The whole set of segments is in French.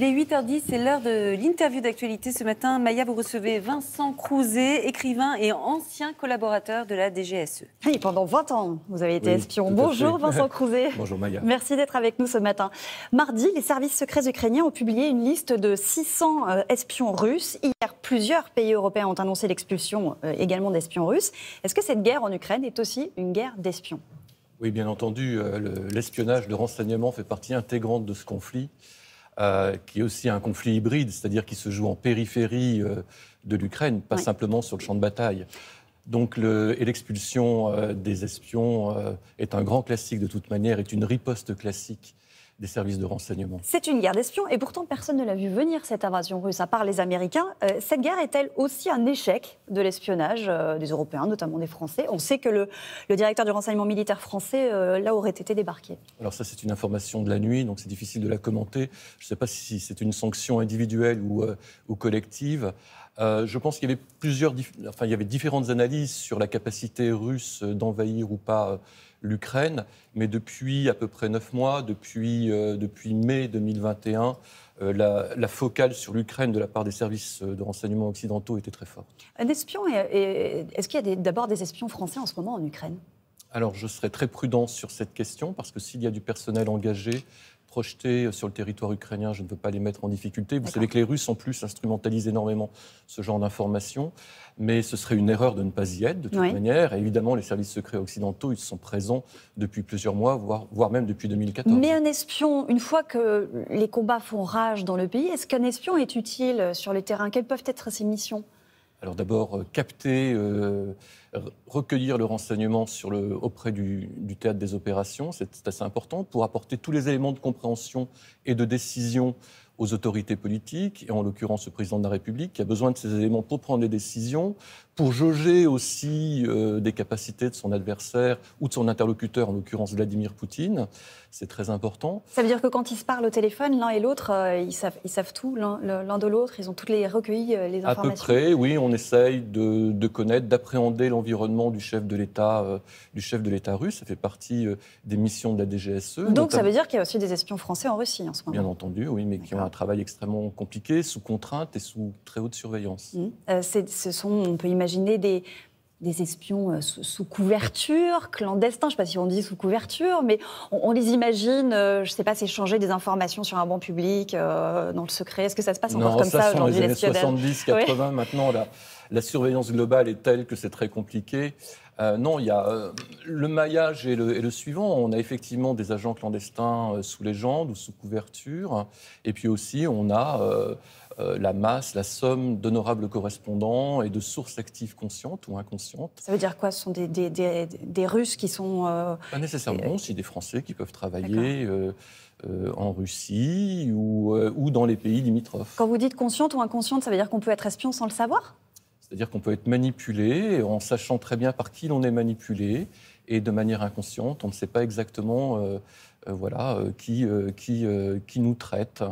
Il est 8h10, c'est l'heure de l'interview d'actualité. Ce matin, Maya, vous recevez Vincent Crouzet, écrivain et ancien collaborateur de la DGSE. Oui, pendant 20 ans, vous avez été espion. Bonjour Vincent Crouzet. Bonjour Maya. Merci d'être avec nous ce matin. Mardi, les services secrets ukrainiens ont publié une liste de 600 euh, espions russes. Hier, plusieurs pays européens ont annoncé l'expulsion euh, également d'espions russes. Est-ce que cette guerre en Ukraine est aussi une guerre d'espions Oui, bien entendu, euh, l'espionnage de renseignement fait partie intégrante de ce conflit. Euh, qui est aussi un conflit hybride, c'est-à-dire qui se joue en périphérie euh, de l'Ukraine, pas simplement sur le champ de bataille. Donc, et l'expulsion euh, des espions est un grand classique de toute manière, est une riposte classique des services de renseignement. C'est une guerre d'espions et pourtant personne ne l'a vu venir cette invasion russe, à part les Américains. Euh, cette guerre est-elle aussi un échec de l'espionnage euh, des Européens, notamment des Français On sait que le, directeur du renseignement militaire français, euh, là, aurait été débarqué. Alors ça, c'est une information de la nuit, donc c'est difficile de la commenter. Je ne sais pas si c'est une sanction individuelle ou collective. Euh, je pense qu'il y avait plusieurs, enfin, il y avait différentes analyses sur la capacité russe euh, d'envahir ou pas euh, l'Ukraine, mais depuis à peu près neuf mois, depuis, depuis mai 2021, la, focale sur l'Ukraine de la part des services de renseignement occidentaux était très forte. Un espion, est-ce qu'il y a d'abord des espions français en ce moment en Ukraine alors, je serai très prudent sur cette question parce que s'il y a du personnel engagé, projetés sur le territoire ukrainien, je ne veux pas les mettre en difficulté. Vous savez que les Russes, en plus, instrumentalisent énormément ce genre d'informations, mais ce serait une erreur de ne pas y être, de toute manière. Et évidemment, les services secrets occidentaux, ils sont présents depuis plusieurs mois, voire, voire même depuis 2014. Mais un espion, une fois que les combats font rage dans le pays, est-ce qu'un espion est utile sur le terrain Quelles peuvent être ses missions alors d'abord, euh, capter, euh, recueillir le renseignement auprès du, du, théâtre des opérations, c'est assez important, pour apporter tous les éléments de compréhension et de décision aux autorités politiques, et en l'occurrence au président de la République, qui a besoin de ces éléments pour prendre des décisions, pour jauger aussi euh, des capacités de son adversaire ou de son interlocuteur, en l'occurrence Vladimir Poutine. C'est très important. Ça veut dire que quand ils se parlent au téléphone, l'un et l'autre, euh, ils, savent, ils, savent, tout l'un de l'autre, ils ont toutes les recueillis, euh, les informations. À peu près, oui, on essaye de, connaître, d'appréhender l'environnement du chef de l'État, russe. Ça fait partie des missions de la DGSE. Donc ça veut dire qu'il y a aussi des espions français en Russie en ce moment. Bien entendu, oui, mais qui ont un travail extrêmement compliqué, sous contrainte et sous très haute surveillance. Mmh. ce sont, on peut imaginer imaginer des, espions euh, sous, couverture, clandestins, je ne sais pas si on dit sous couverture, mais on, les imagine, euh, je ne sais pas, s'échanger des informations sur un banc public, euh, dans le secret. Est-ce que ça se passe encore comme ça, ça dans les années 70, 80, maintenant, la, la, surveillance globale est telle que c'est très compliqué. non, il y a, le maillage et le, le, suivant. On a effectivement des agents clandestins sous légende ou sous couverture. Et puis aussi, on a euh, la masse, la somme d'honorables correspondants et de sources actives conscientes ou inconscientes. Ça veut dire quoi Ce sont des, Russes qui sont... Euh, pas nécessairement, aussi des Français qui peuvent travailler euh, en Russie ou, ou dans les pays limitrophes. Quand vous dites consciente ou inconsciente, ça veut dire qu'on peut être espion sans le savoir c'est-à-dire qu'on peut être manipulé en sachant très bien par qui l'on est manipulé et de manière inconsciente, on ne sait pas exactement voilà, qui, qui, qui nous traite.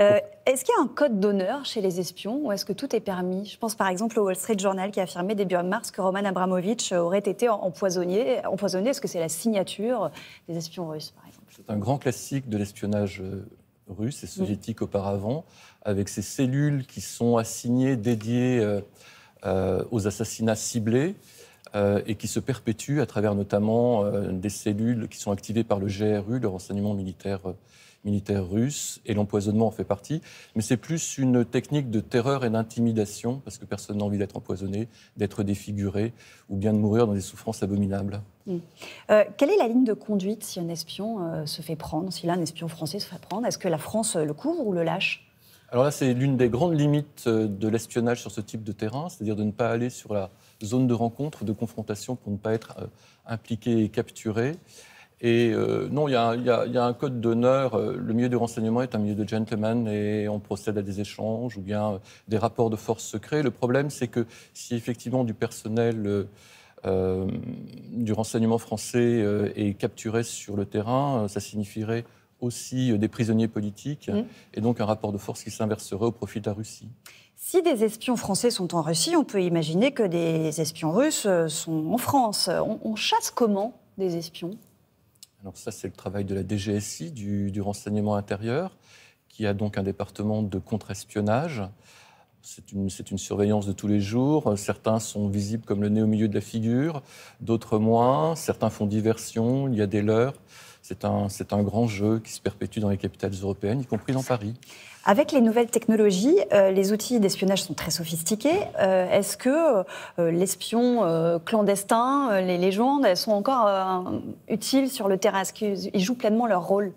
Euh, est-ce qu'il y a un code d'honneur chez les espions ou est-ce que tout est permis Je pense par exemple au Wall Street Journal qui a affirmé début mars que Roman Abramovitch aurait été empoisonné. empoisonné est-ce que c'est la signature des espions russes par exemple C'est un grand classique de l'espionnage euh, russe et soviétique auparavant, avec ces cellules qui sont assignées, dédiées euh, aux assassinats ciblés. Euh, et qui se perpétue à travers notamment euh, des cellules qui sont activées par le GRU, le renseignement militaire, euh, militaire russe, et l'empoisonnement en fait partie. Mais c'est plus une technique de terreur et d'intimidation, parce que personne n'a envie d'être empoisonné, d'être défiguré, ou bien de mourir dans des souffrances abominables. Mm. quelle est la ligne de conduite si un espion se fait prendre, si là un espion français se fait prendre Est-ce que la France le couvre ou le lâche alors là, c'est l'une des grandes limites euh, de l'espionnage sur ce type de terrain, c'est-à-dire de ne pas aller sur la zone de rencontre, de confrontation pour ne pas être euh, impliqué et capturé. Et euh, non, il y, a un code d'honneur. Le milieu du renseignement est un milieu de gentlemen et on procède à des échanges ou bien des rapports de force secrets. Le problème, c'est que si effectivement du personnel du renseignement français est capturé sur le terrain, ça signifierait aussi euh, des prisonniers politiques, mmh. et donc un rapport de force qui s'inverserait au profit de la Russie. Si des espions français sont en Russie, on peut imaginer que des espions russes euh, sont en France. On, chasse comment des espions Alors ça, c'est le travail de la DGSI, du, renseignement intérieur, qui a donc un département de contre-espionnage. C'est une, une, surveillance de tous les jours. Certains sont visibles comme le nez au milieu de la figure, d'autres moins. Certains font diversion, il y a des leurs. C'est un, grand jeu qui se perpétue dans les capitales européennes, y compris dans Paris. Avec les nouvelles technologies, euh, les outils d'espionnage sont très sophistiqués. Euh, est-ce que euh, l'espion clandestin, les légendes, elles sont encore utiles sur le terrain Est-ce qu'ils jouent pleinement leur rôle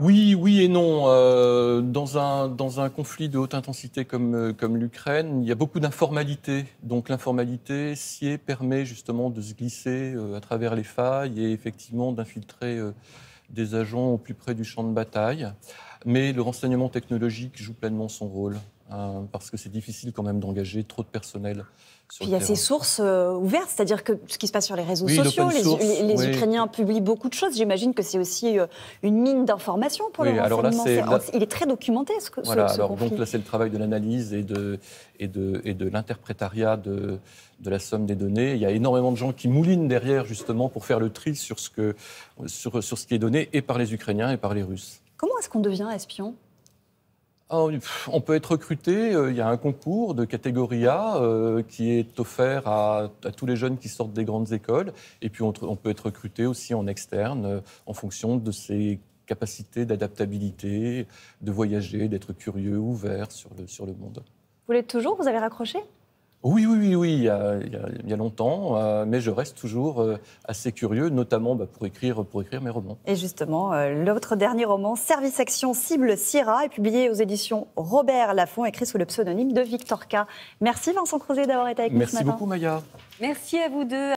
oui, oui et non. Euh, dans, un, dans un conflit de haute intensité comme, euh, comme l'Ukraine, il y a beaucoup d'informalité. Donc l'informalité permet justement de se glisser euh, à travers les failles et effectivement d'infiltrer des agents au plus près du champ de bataille. Mais le renseignement technologique joue pleinement son rôle. Hein, parce que c'est difficile quand même d'engager trop de personnel. Puis il y a ces sources euh, ouvertes, c'est-à-dire que ce qui se passe sur les réseaux sociaux, les, Ukrainiens publient beaucoup de choses. J'imagine que c'est aussi euh, une mine d'informations pour oui, le Il est très documenté ce, que voilà, Donc là, c'est le travail de l'analyse et de, l'interprétariat de, la somme des données. Il y a énormément de gens qui moulinent derrière justement pour faire le tri sur, sur ce qui est donné et par les Ukrainiens et par les Russes. Comment est-ce qu'on devient espion ah, on peut être recruté, euh, il y a un concours de catégorie A euh, qui est offert à, tous les jeunes qui sortent des grandes écoles. Et puis on, peut être recruté aussi en externe euh, en fonction de ses capacités d'adaptabilité, de voyager, d'être curieux, ouvert sur le, sur le monde. Vous l'êtes toujours Vous avez raccroché oui, oui, oui, oui, il y a, longtemps, euh, mais je reste toujours euh, assez curieux, notamment bah, pour, écrire, pour écrire mes romans. Et justement, votre euh, l'autre dernier roman, Service Action Cible Sierra, est publié aux éditions Robert Laffont, écrit sous le pseudonyme de Victor K. Merci Vincent Crozet d'avoir été avec nous ce matin. Merci beaucoup Maya. Merci à vous deux.